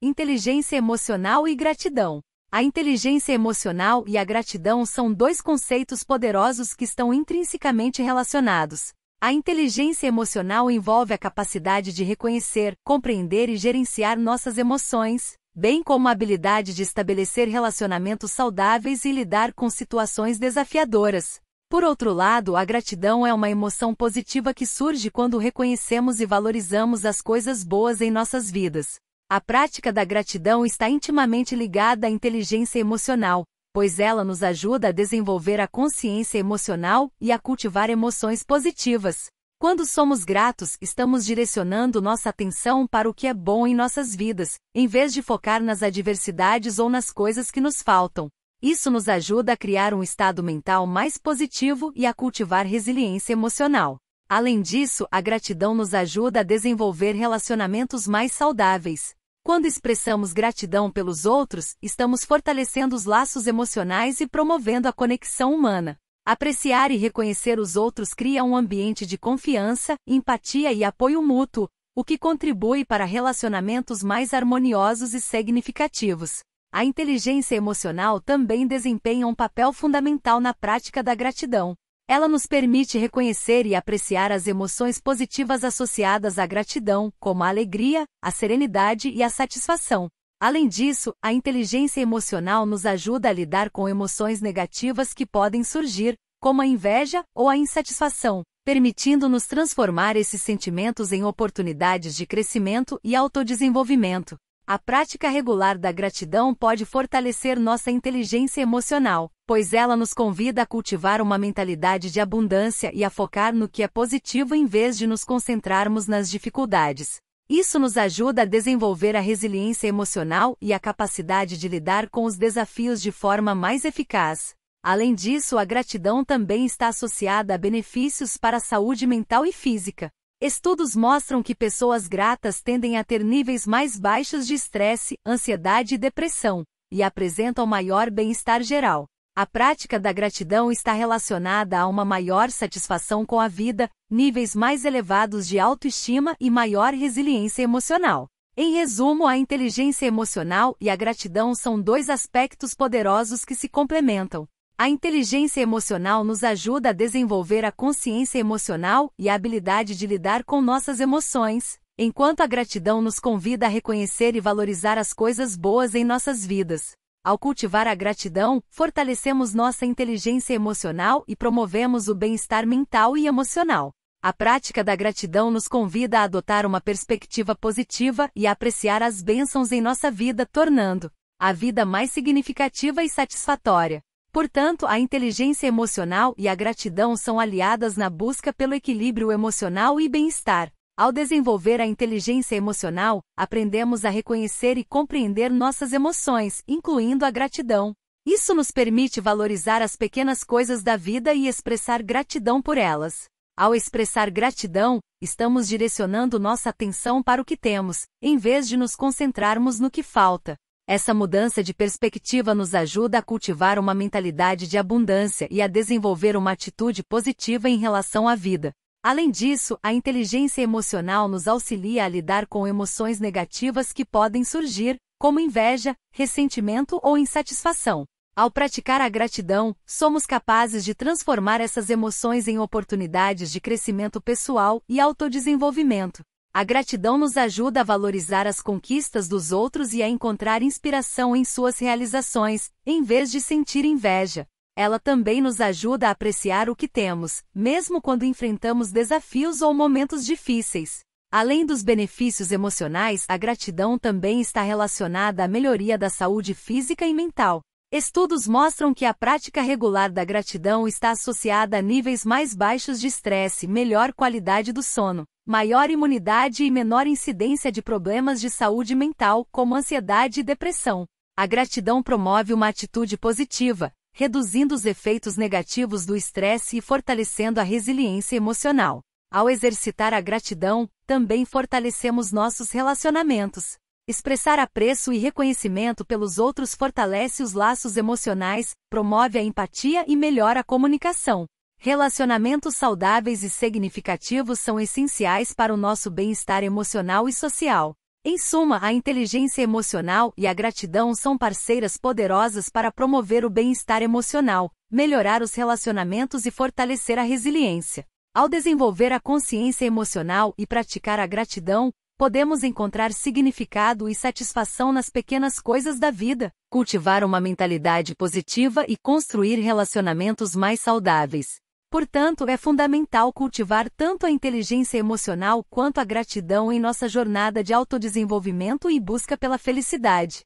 inteligência emocional e gratidão. A inteligência emocional e a gratidão são dois conceitos poderosos que estão intrinsecamente relacionados. A inteligência emocional envolve a capacidade de reconhecer, compreender e gerenciar nossas emoções, bem como a habilidade de estabelecer relacionamentos saudáveis e lidar com situações desafiadoras. Por outro lado, a gratidão é uma emoção positiva que surge quando reconhecemos e valorizamos as coisas boas em nossas vidas. A prática da gratidão está intimamente ligada à inteligência emocional, pois ela nos ajuda a desenvolver a consciência emocional e a cultivar emoções positivas. Quando somos gratos, estamos direcionando nossa atenção para o que é bom em nossas vidas, em vez de focar nas adversidades ou nas coisas que nos faltam. Isso nos ajuda a criar um estado mental mais positivo e a cultivar resiliência emocional. Além disso, a gratidão nos ajuda a desenvolver relacionamentos mais saudáveis, quando expressamos gratidão pelos outros, estamos fortalecendo os laços emocionais e promovendo a conexão humana. Apreciar e reconhecer os outros cria um ambiente de confiança, empatia e apoio mútuo, o que contribui para relacionamentos mais harmoniosos e significativos. A inteligência emocional também desempenha um papel fundamental na prática da gratidão. Ela nos permite reconhecer e apreciar as emoções positivas associadas à gratidão, como a alegria, a serenidade e a satisfação. Além disso, a inteligência emocional nos ajuda a lidar com emoções negativas que podem surgir, como a inveja ou a insatisfação, permitindo-nos transformar esses sentimentos em oportunidades de crescimento e autodesenvolvimento. A prática regular da gratidão pode fortalecer nossa inteligência emocional, pois ela nos convida a cultivar uma mentalidade de abundância e a focar no que é positivo em vez de nos concentrarmos nas dificuldades. Isso nos ajuda a desenvolver a resiliência emocional e a capacidade de lidar com os desafios de forma mais eficaz. Além disso, a gratidão também está associada a benefícios para a saúde mental e física. Estudos mostram que pessoas gratas tendem a ter níveis mais baixos de estresse, ansiedade e depressão, e apresentam maior bem-estar geral. A prática da gratidão está relacionada a uma maior satisfação com a vida, níveis mais elevados de autoestima e maior resiliência emocional. Em resumo, a inteligência emocional e a gratidão são dois aspectos poderosos que se complementam a inteligência emocional nos ajuda a desenvolver a consciência emocional e a habilidade de lidar com nossas emoções, enquanto a gratidão nos convida a reconhecer e valorizar as coisas boas em nossas vidas. Ao cultivar a gratidão, fortalecemos nossa inteligência emocional e promovemos o bem-estar mental e emocional. A prática da gratidão nos convida a adotar uma perspectiva positiva e a apreciar as bênçãos em nossa vida, tornando a vida mais significativa e satisfatória. Portanto, a inteligência emocional e a gratidão são aliadas na busca pelo equilíbrio emocional e bem-estar. Ao desenvolver a inteligência emocional, aprendemos a reconhecer e compreender nossas emoções, incluindo a gratidão. Isso nos permite valorizar as pequenas coisas da vida e expressar gratidão por elas. Ao expressar gratidão, estamos direcionando nossa atenção para o que temos, em vez de nos concentrarmos no que falta. Essa mudança de perspectiva nos ajuda a cultivar uma mentalidade de abundância e a desenvolver uma atitude positiva em relação à vida. Além disso, a inteligência emocional nos auxilia a lidar com emoções negativas que podem surgir, como inveja, ressentimento ou insatisfação. Ao praticar a gratidão, somos capazes de transformar essas emoções em oportunidades de crescimento pessoal e autodesenvolvimento. A gratidão nos ajuda a valorizar as conquistas dos outros e a encontrar inspiração em suas realizações, em vez de sentir inveja. Ela também nos ajuda a apreciar o que temos, mesmo quando enfrentamos desafios ou momentos difíceis. Além dos benefícios emocionais, a gratidão também está relacionada à melhoria da saúde física e mental. Estudos mostram que a prática regular da gratidão está associada a níveis mais baixos de estresse, melhor qualidade do sono, maior imunidade e menor incidência de problemas de saúde mental, como ansiedade e depressão. A gratidão promove uma atitude positiva, reduzindo os efeitos negativos do estresse e fortalecendo a resiliência emocional. Ao exercitar a gratidão, também fortalecemos nossos relacionamentos. Expressar apreço e reconhecimento pelos outros fortalece os laços emocionais, promove a empatia e melhora a comunicação. Relacionamentos saudáveis e significativos são essenciais para o nosso bem-estar emocional e social. Em suma, a inteligência emocional e a gratidão são parceiras poderosas para promover o bem-estar emocional, melhorar os relacionamentos e fortalecer a resiliência. Ao desenvolver a consciência emocional e praticar a gratidão, podemos encontrar significado e satisfação nas pequenas coisas da vida, cultivar uma mentalidade positiva e construir relacionamentos mais saudáveis. Portanto, é fundamental cultivar tanto a inteligência emocional quanto a gratidão em nossa jornada de autodesenvolvimento e busca pela felicidade.